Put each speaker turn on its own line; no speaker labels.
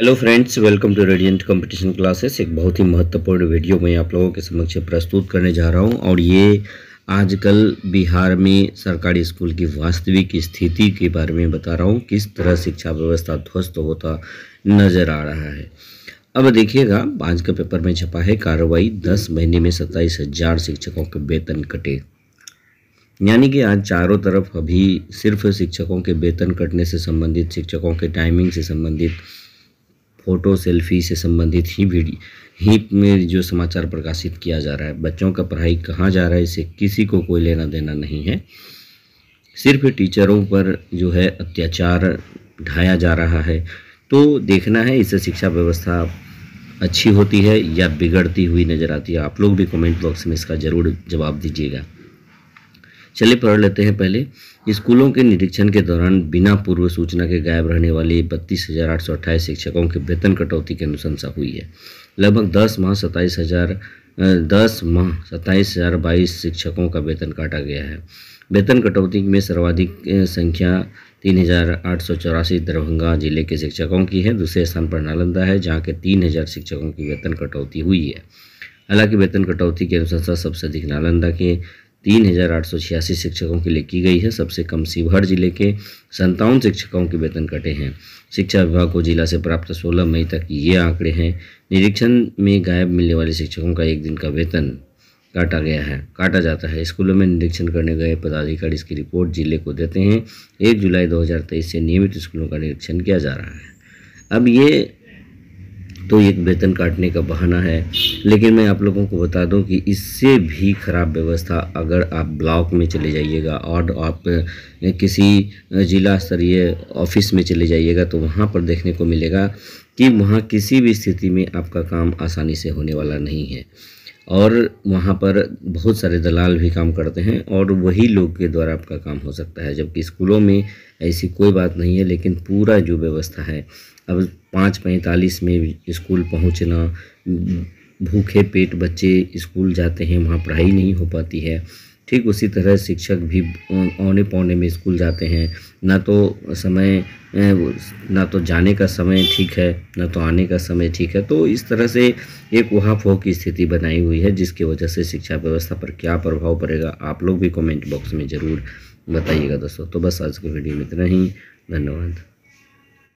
hello friends welcome to radiant competition classes एक बहुत ही महत्वपूर्ण वीडियो मैं आप लोगों के समक्ष प्रस्तुत करने जा रहा हूं और ये आजकल बिहार में सरकारी स्कूल की वास्तविक स्थिति के बारे में बता रहा हूं किस तरह शिक्षा व्यवस्था ध्वस्त होता नजर आ रहा है अब देखिएगा आज का पेपर में छपा है कार्रवाई दस महीने में सत्ताईस हजार शिक्षकों के वेतन कटे यानी कि आज चारों तरफ अभी सिर्फ शिक्षकों के वेतन कटने से संबंधित शिक्षकों के टाइमिंग से संबंधित फ़ोटो सेल्फी से संबंधित ही वीडियो ही में जो समाचार प्रकाशित किया जा रहा है बच्चों का पढ़ाई कहाँ जा रहा है इसे किसी को कोई लेना देना नहीं है सिर्फ टीचरों पर जो है अत्याचार ढाया जा रहा है तो देखना है इससे शिक्षा व्यवस्था अच्छी होती है या बिगड़ती हुई नज़र आती है आप लोग भी कमेंट बॉक्स में इसका ज़रूर जवाब दीजिएगा चलिए पढ़ लेते हैं पहले स्कूलों के निरीक्षण के दौरान बिना पूर्व सूचना के गायब रहने वाले बत्तीस हज़ार आठ सौ अट्ठाईस शिक्षकों के वेतन कटौती की अनुशंसा हुई है लगभग दस माह सत्ताईस हज़ार दस माह सत्ताईस हज़ार बाईस शिक्षकों का वेतन काटा गया है वेतन कटौती में सर्वाधिक संख्या तीन हज़ार आठ सौ चौरासी दरभंगा जिले के शिक्षकों की है दूसरे स्थान पर नालंदा है जहाँ के तीन हज़ार शिक्षकों की वेतन कटौती हुई है हालांकि वेतन कटौती की अनुशंसा सबसे अधिक नालंदा के तीन हजार आठ सौ छियासी शिक्षकों के लिए की गई है सबसे कम शिवहर जिले के संतावन शिक्षकों के वेतन कटे हैं शिक्षा विभाग को जिला से प्राप्त 16 मई तक ये आंकड़े हैं निरीक्षण में गायब मिलने वाले शिक्षकों का एक दिन का वेतन काटा गया है काटा जाता है स्कूलों में निरीक्षण करने गए पदाधिकारी इसकी रिपोर्ट जिले को देते हैं एक जुलाई दो से नियमित स्कूलों का निरीक्षण किया जा रहा है अब ये तो ये वेतन काटने का बहाना है लेकिन मैं आप लोगों को बता दूं कि इससे भी ख़राब व्यवस्था अगर आप ब्लॉक में चले जाइएगा और आप किसी ज़िला स्तरीय ऑफिस में चले जाइएगा तो वहाँ पर देखने को मिलेगा कि वहाँ किसी भी स्थिति में आपका काम आसानी से होने वाला नहीं है और वहाँ पर बहुत सारे दलाल भी काम करते हैं और वही लोग के द्वारा आपका काम हो सकता है जबकि स्कूलों में ऐसी कोई बात नहीं है लेकिन पूरा जो व्यवस्था है अब पाँच पैंतालीस में स्कूल पहुँचना भूखे पेट बच्चे स्कूल जाते हैं वहाँ पढ़ाई नहीं हो पाती है ठीक उसी तरह शिक्षक भी औने पौने में स्कूल जाते हैं ना तो समय ना तो जाने का समय ठीक है ना तो आने का समय ठीक है तो इस तरह से एक उहापोह की स्थिति बनाई हुई है जिसकी वजह से शिक्षा व्यवस्था पर क्या प्रभाव पड़ेगा आप लोग भी कमेंट बॉक्स में ज़रूर बताइएगा दोस्तों तो बस आज के वीडियो में इतना ही धन्यवाद